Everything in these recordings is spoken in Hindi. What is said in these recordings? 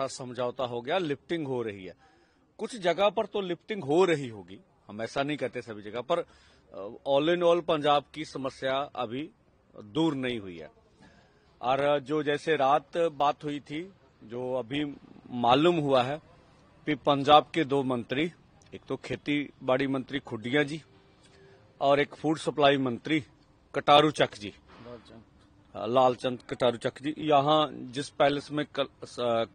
समझौता हो गया लिफ्टिंग हो रही है कुछ जगह पर तो लिफ्टिंग हो रही होगी हम ऐसा नहीं कहते सभी जगह पर ऑल इन ऑल पंजाब की समस्या अभी दूर नहीं हुई है और जो जैसे रात बात हुई थी जो अभी मालूम हुआ है कि पंजाब के दो मंत्री एक तो खेती बाड़ी मंत्री खुडिया जी और एक फूड सप्लाई मंत्री कटारू चक जी लालचंद कटारू चक जी यहाँ जिस पैलेस में कल,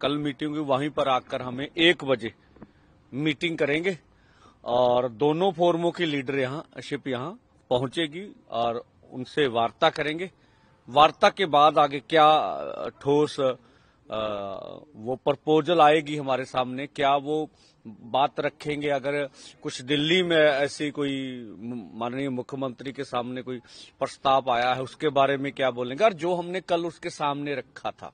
कल मीटिंग हुई वहीं पर आकर हमें एक बजे मीटिंग करेंगे और दोनों फोरमों की लीडर यहाँ शिप यहाँ पहुंचेगी और उनसे वार्ता करेंगे वार्ता के बाद आगे क्या ठोस वो प्रपोजल आएगी हमारे सामने क्या वो बात रखेंगे अगर कुछ दिल्ली में ऐसी कोई माननीय मुख्यमंत्री के सामने कोई प्रस्ताव आया है उसके बारे में क्या बोलेंगे और जो हमने कल उसके सामने रखा था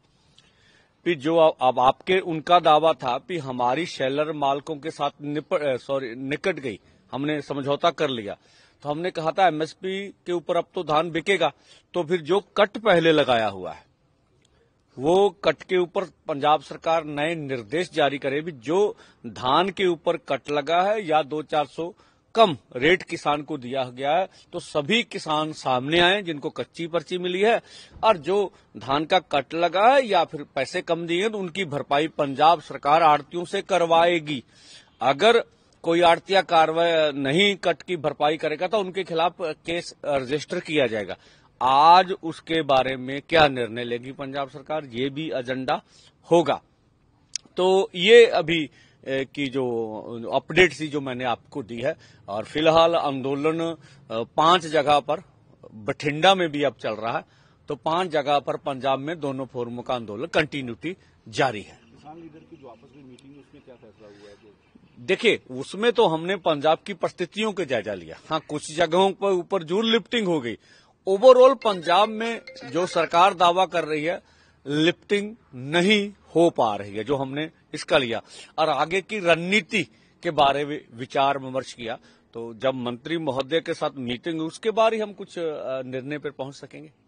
कि जो अब आपके उनका दावा था कि हमारी शेलर मालकों के साथ सॉरी निकट गई हमने समझौता कर लिया तो हमने कहा था एमएसपी के ऊपर अब तो धान बिकेगा तो फिर जो कट पहले लगाया हुआ है वो कट के ऊपर पंजाब सरकार नए निर्देश जारी करे भी जो धान के ऊपर कट लगा है या दो चार सौ कम रेट किसान को दिया गया है तो सभी किसान सामने आए जिनको कच्ची पर्ची मिली है और जो धान का कट लगा है या फिर पैसे कम दिए तो उनकी भरपाई पंजाब सरकार आड़तियों से करवाएगी अगर कोई आड़तिया कार्रवाई नहीं कट की भरपाई करेगा तो उनके खिलाफ केस रजिस्टर किया जाएगा आज उसके बारे में क्या निर्णय लेगी पंजाब सरकार ये भी एजेंडा होगा तो ये अभी की जो अपडेट थी जो मैंने आपको दी है और फिलहाल आंदोलन पांच जगह पर बठिंडा में भी अब चल रहा है तो पांच जगह पर पंजाब में दोनों फोरमों का आंदोलन कंटिन्यूटी जारी है किसान लीडर की जो आपस में मीटिंग उसमें क्या फैसला हुआ है देखिए उसमें तो हमने पंजाब की परिस्थितियों का जायजा लिया हाँ कुछ जगहों पर ऊपर जूर लिफ्टिंग हो गई ओवरऑल पंजाब में जो सरकार दावा कर रही है लिफ्टिंग नहीं हो पा रही है जो हमने इसका लिया और आगे की रणनीति के बारे में विचार विमर्श किया तो जब मंत्री महोदय के साथ मीटिंग उसके बाद ही हम कुछ निर्णय पर पहुंच सकेंगे